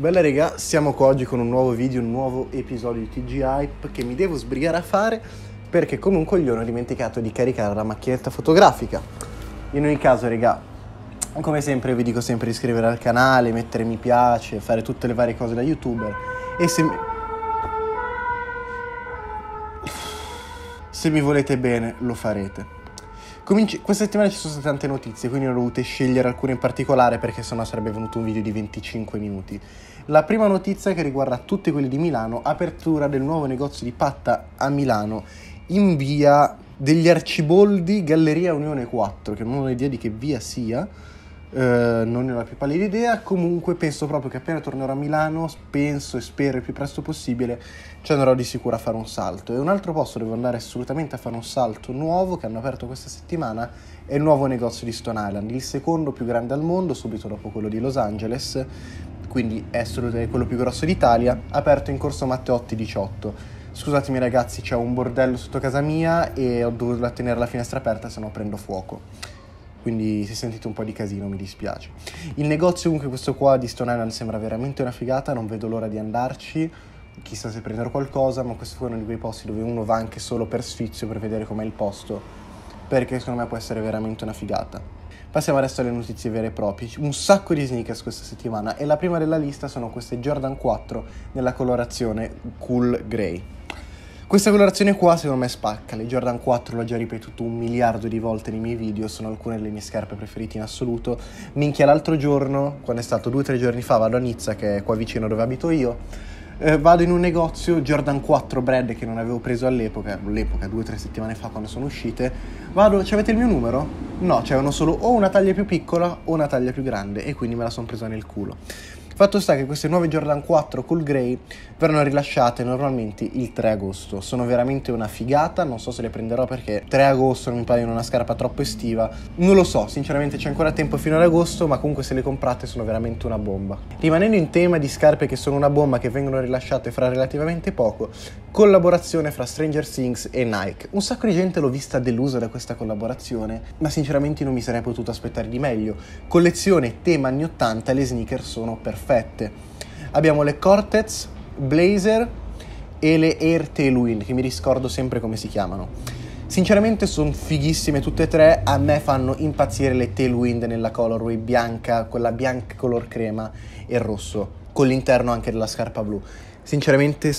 Bella regà, siamo qua oggi con un nuovo video, un nuovo episodio di TG Hype che mi devo sbrigare a fare perché come un coglione ho dimenticato di caricare la macchinetta fotografica. In ogni caso regà, come sempre vi dico sempre di iscrivervi al canale, mettere mi piace, fare tutte le varie cose da youtuber e se se mi volete bene lo farete. Cominci- questa settimana ci sono state tante notizie, quindi ne ho dovute scegliere alcune in particolare perché sennò sarebbe venuto un video di 25 minuti. La prima notizia che riguarda tutte quelle di Milano, apertura del nuovo negozio di Patta a Milano in via degli Arciboldi, Galleria Unione 4, che non ho idea di che via sia eh, non ne ho la più pallida idea. Comunque penso proprio che appena tornerò a Milano, penso e spero il più presto possibile, ci andrò di sicuro a fare un salto. E un altro posto dove andare assolutamente a fare un salto nuovo che hanno aperto questa settimana è il nuovo negozio di Stone Island, il secondo più grande al mondo, subito dopo quello di Los Angeles, quindi è assolutamente quello più grosso d'Italia, aperto in corso Matteotti 18. Scusatemi ragazzi, c'è un bordello sotto casa mia e ho dovuto tenere la finestra aperta, se no prendo fuoco quindi se sentite un po' di casino mi dispiace. Il negozio comunque questo qua di Stone Island sembra veramente una figata, non vedo l'ora di andarci, chissà se prenderò qualcosa, ma questo è uno di quei posti dove uno va anche solo per sfizio, per vedere com'è il posto, perché secondo me può essere veramente una figata. Passiamo adesso alle notizie vere e proprie. Un sacco di sneakers questa settimana e la prima della lista sono queste Jordan 4 nella colorazione Cool Grey. Questa colorazione qua secondo me spacca, le Jordan 4 l'ho già ripetuto un miliardo di volte nei miei video, sono alcune delle mie scarpe preferite in assoluto. Minchia l'altro giorno, quando è stato due o tre giorni fa, vado a Nizza che è qua vicino dove abito io, eh, vado in un negozio Jordan 4 Bread che non avevo preso all'epoca, all'epoca due o tre settimane fa quando sono uscite, vado, c'avete il mio numero? No, c'erano solo o una taglia più piccola o una taglia più grande e quindi me la sono presa nel culo. Fatto sta che queste nuove Jordan 4 Cool Grey verranno rilasciate normalmente il 3 agosto. Sono veramente una figata, non so se le prenderò perché 3 agosto mi pare una scarpa troppo estiva. Non lo so, sinceramente c'è ancora tempo fino ad agosto, ma comunque se le comprate sono veramente una bomba. Rimanendo in tema di scarpe che sono una bomba che vengono rilasciate fra relativamente poco, collaborazione fra Stranger Things e Nike. Un sacco di gente l'ho vista delusa da questa collaborazione, ma sinceramente non mi sarei potuto aspettare di meglio. Collezione tema anni 80, le sneaker sono perfette perfette. Abbiamo le Cortez, Blazer e le Air Tailwind, che mi ricordo sempre come si chiamano. Sinceramente sono fighissime tutte e tre, a me fanno impazzire le Tailwind nella colorway bianca, quella bianca color crema e rosso, con l'interno anche della scarpa blu. Sinceramente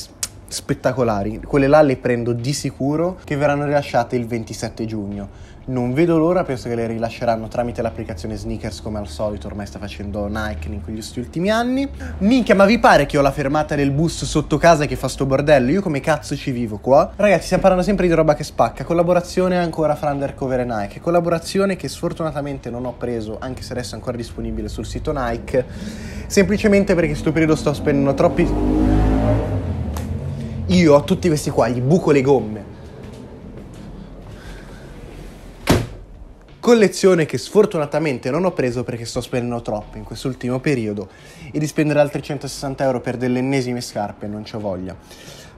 spettacolari, quelle là le prendo di sicuro che verranno rilasciate il 27 giugno non vedo l'ora, penso che le rilasceranno tramite l'applicazione Sneakers come al solito, ormai sta facendo Nike in questi ultimi anni. Minchia, ma vi pare che ho la fermata del bus sotto casa che fa sto bordello? Io come cazzo ci vivo qua? Ragazzi, stiamo parlando sempre di roba che spacca, collaborazione ancora fra Undercover e Nike, collaborazione che sfortunatamente non ho preso, anche se adesso è ancora disponibile sul sito Nike, semplicemente perché in questo periodo sto spendendo troppi... Io ho tutti questi qua, gli buco le gomme. collezione che sfortunatamente non ho preso perché sto spendendo troppo in quest'ultimo periodo e di spendere altri 160 euro per delle ennesime scarpe non ho voglia.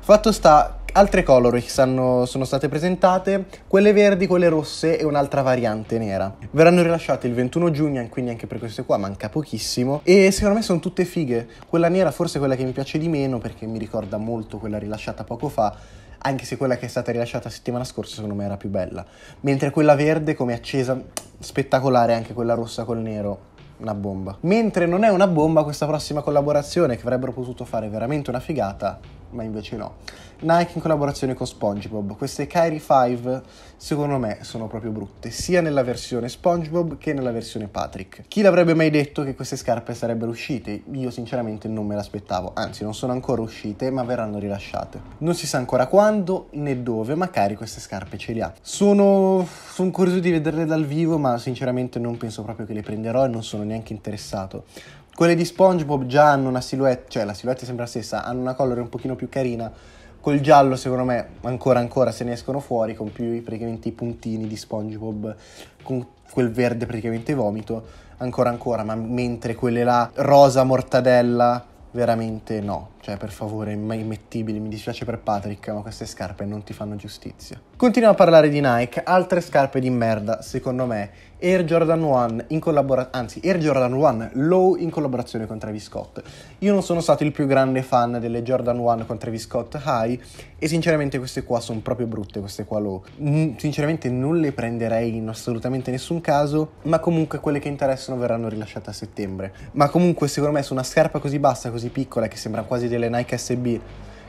Fatto sta, altre colorix hanno, sono state presentate, quelle verdi, quelle rosse e un'altra variante nera. Verranno rilasciate il 21 giugno, quindi anche per queste qua manca pochissimo. E secondo me sono tutte fighe. Quella nera forse è quella che mi piace di meno perché mi ricorda molto quella rilasciata poco fa anche se quella che è stata rilasciata settimana scorsa secondo me era più bella. Mentre quella verde come accesa spettacolare, anche quella rossa col nero, una bomba. Mentre non è una bomba questa prossima collaborazione che avrebbero potuto fare veramente una figata, ma invece no. Nike in collaborazione con SpongeBob. Queste Kairi 5 secondo me sono proprio brutte, sia nella versione SpongeBob che nella versione Patrick. Chi l'avrebbe mai detto che queste scarpe sarebbero uscite? Io sinceramente non me l'aspettavo, anzi non sono ancora uscite ma verranno rilasciate. Non si sa ancora quando né dove, ma Kairi queste scarpe ce le ha. Sono, sono curioso di vederle dal vivo ma sinceramente non penso proprio che le prenderò e non sono neanche interessato. Quelle di SpongeBob già hanno una silhouette, cioè la silhouette è sempre la stessa, hanno una color un pochino più carina. Col giallo, secondo me, ancora ancora se ne escono fuori con più praticamente i puntini di SpongeBob, con quel verde praticamente vomito, ancora ancora, ma mentre quelle là rosa mortadella, veramente no. Cioè, per favore, mai mettibili, mi dispiace per Patrick, ma queste scarpe non ti fanno giustizia. Continuiamo a parlare di Nike, altre scarpe di merda, secondo me. Air Jordan 1 in collaborazione, anzi, Air Jordan 1 Low in collaborazione con Travis Scott. Io non sono stato il più grande fan delle Jordan 1 con Travis Scott High e sinceramente queste qua sono proprio brutte, queste qua Low. N- sinceramente non le prenderei in assolutamente nessun caso, ma comunque quelle che interessano verranno rilasciate a settembre. Ma comunque, secondo me, su una scarpa così bassa, così piccola, che sembra quasi delle Nike SB,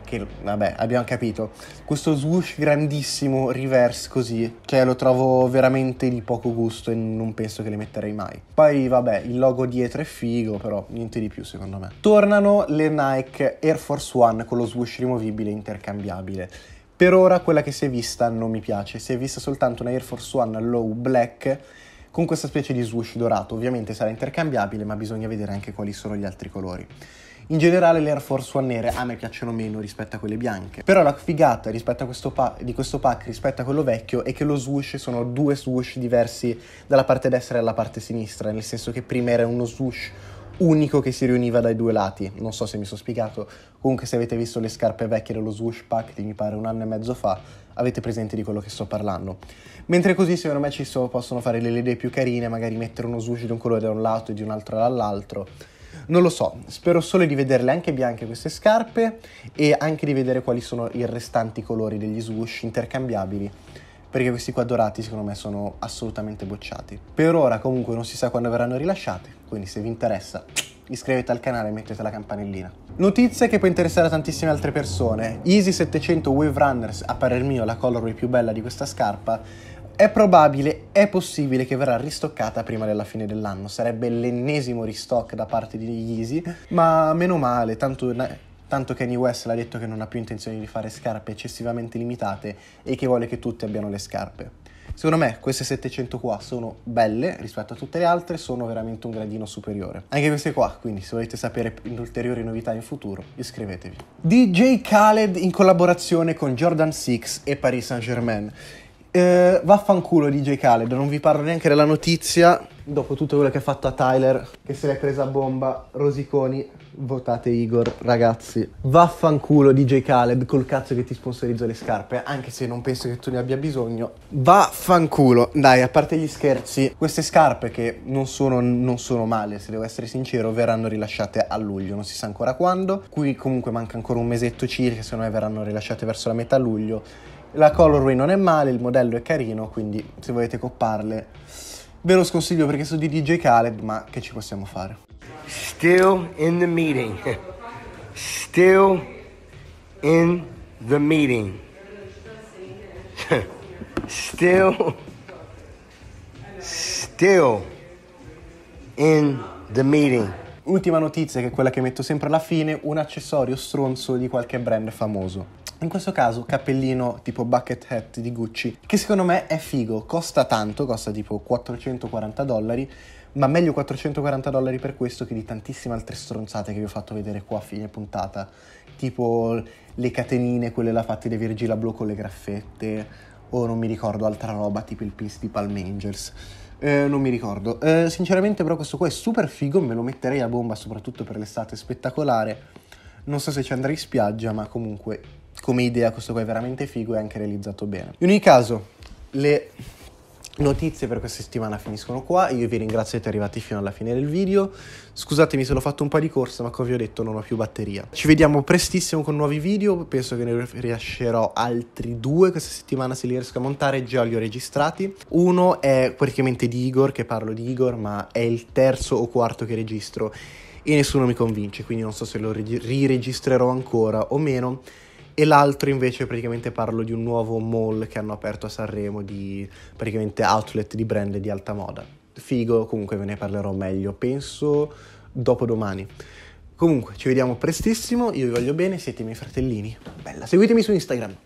che vabbè abbiamo capito, questo swoosh grandissimo reverse così, cioè lo trovo veramente di poco gusto e non penso che le metterei mai. Poi vabbè il logo dietro è figo, però niente di più secondo me. Tornano le Nike Air Force One con lo swoosh rimovibile intercambiabile. Per ora quella che si è vista non mi piace, si è vista soltanto una Air Force One Low Black con questa specie di swoosh dorato, ovviamente sarà intercambiabile ma bisogna vedere anche quali sono gli altri colori. In generale le Air Force One nere a me piacciono meno rispetto a quelle bianche. Però la figata rispetto a questo pa- di questo pack rispetto a quello vecchio è che lo swoosh sono due swoosh diversi dalla parte destra e dalla parte sinistra, nel senso che prima era uno swoosh unico che si riuniva dai due lati. Non so se mi sono spiegato. Comunque, se avete visto le scarpe vecchie dello Swoosh Pack di mi pare un anno e mezzo fa, avete presente di quello che sto parlando. Mentre così, secondo me, ci so, possono fare le idee più carine, magari mettere uno swoosh di un colore da un lato e di un altro dall'altro non lo so, spero solo di vederle anche bianche queste scarpe e anche di vedere quali sono i restanti colori degli swoosh intercambiabili perché questi qua dorati secondo me sono assolutamente bocciati. Per ora comunque non si sa quando verranno rilasciati, quindi se vi interessa iscrivete al canale e mettete la campanellina. Notizia che può interessare a tantissime altre persone. Easy 700 Wave Runners, a parer mio la colorway più bella di questa scarpa, è probabile, è possibile che verrà ristoccata prima della fine dell'anno, sarebbe l'ennesimo restock da parte di Yeezy, ma meno male, tanto, tanto Kanye West l'ha detto che non ha più intenzione di fare scarpe eccessivamente limitate e che vuole che tutti abbiano le scarpe. Secondo me queste 700 qua sono belle rispetto a tutte le altre, sono veramente un gradino superiore. Anche queste qua, quindi se volete sapere ulteriori novità in futuro, iscrivetevi. DJ Khaled in collaborazione con Jordan 6 e Paris Saint Germain. Eh, vaffanculo DJ Khaled, non vi parlo neanche della notizia. Dopo tutto quello che ha fatto a Tyler, che se l'è presa a bomba, Rosiconi, votate Igor, ragazzi. Vaffanculo DJ Khaled, col cazzo che ti sponsorizzo le scarpe, anche se non penso che tu ne abbia bisogno. Vaffanculo, dai, a parte gli scherzi, queste scarpe che non sono, non sono male, se devo essere sincero, verranno rilasciate a luglio, non si sa ancora quando. Qui comunque manca ancora un mesetto circa, se no verranno rilasciate verso la metà luglio la Colorway non è male, il modello è carino, quindi se volete copparle ve lo sconsiglio perché sono di DJ Caleb, ma che ci possiamo fare? Still in the meeting. Still in the meeting. Still still in the meeting. Ultima notizia, che è quella che metto sempre alla fine, un accessorio stronzo di qualche brand famoso. In questo caso cappellino tipo bucket hat di Gucci, che secondo me è figo, costa tanto, costa tipo 440 dollari, ma meglio 440 dollari per questo che di tantissime altre stronzate che vi ho fatto vedere qua a fine puntata, tipo le catenine, quelle là fatte da Virgil Abloh con le graffette, o non mi ricordo altra roba tipo il pins di Palm Angels eh, non mi ricordo. Eh, sinceramente però questo qua è super figo, me lo metterei a bomba soprattutto per l'estate, spettacolare. Non so se ci andrei in spiaggia, ma comunque come idea questo qua è veramente figo e anche realizzato bene. In ogni caso, le Notizie per questa settimana finiscono qua, io vi ringrazio siete arrivati fino alla fine del video, scusatemi se l'ho fatto un po' di corsa ma come vi ho detto non ho più batteria. Ci vediamo prestissimo con nuovi video, penso che ne rilascerò altri due questa settimana se li riesco a montare, già li ho registrati. Uno è praticamente di Igor, che parlo di Igor, ma è il terzo o quarto che registro e nessuno mi convince, quindi non so se lo riregistrerò ancora o meno e l'altro invece praticamente parlo di un nuovo mall che hanno aperto a Sanremo di praticamente outlet di brand di alta moda. Figo, comunque ve ne parlerò meglio, penso dopodomani. Comunque, ci vediamo prestissimo, io vi voglio bene, siete i miei fratellini. Bella, seguitemi su Instagram.